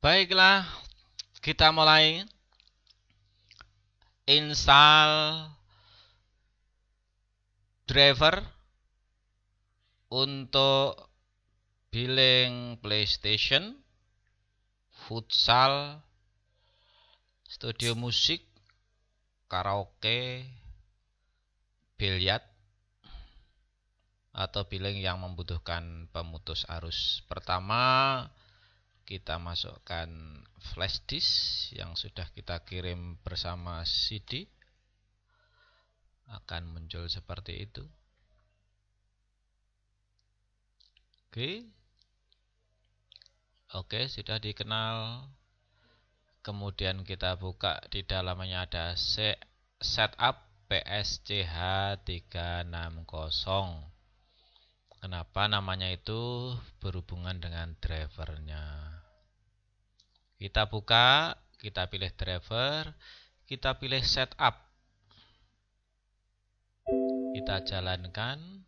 Baiklah, kita mulai install driver untuk billing PlayStation, futsal, studio musik, karaoke, billiard, atau billing yang membutuhkan pemutus arus. Pertama, kita masukkan flash disk yang sudah kita kirim bersama CD akan muncul seperti itu oke oke sudah dikenal kemudian kita buka di dalamnya ada setup PSCH360 Kenapa namanya itu berhubungan dengan drivernya. Kita buka, kita pilih driver, kita pilih setup. Kita jalankan,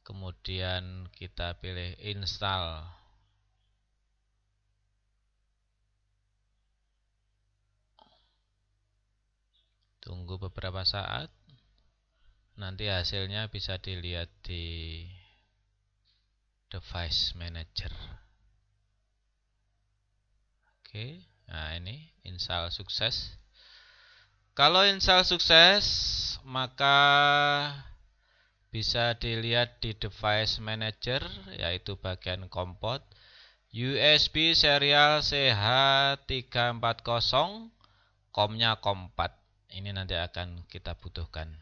kemudian kita pilih install. Tunggu beberapa saat, nanti hasilnya bisa dilihat di device manager oke nah ini install sukses kalau install sukses maka bisa dilihat di device manager yaitu bagian kompot USB serial CH340 komnya kompat ini nanti akan kita butuhkan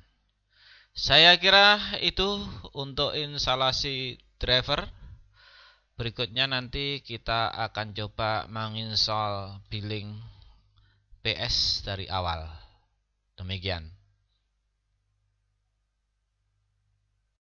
saya kira itu untuk instalasi driver Berikutnya nanti kita akan coba menginstall billing PS dari awal. Demikian.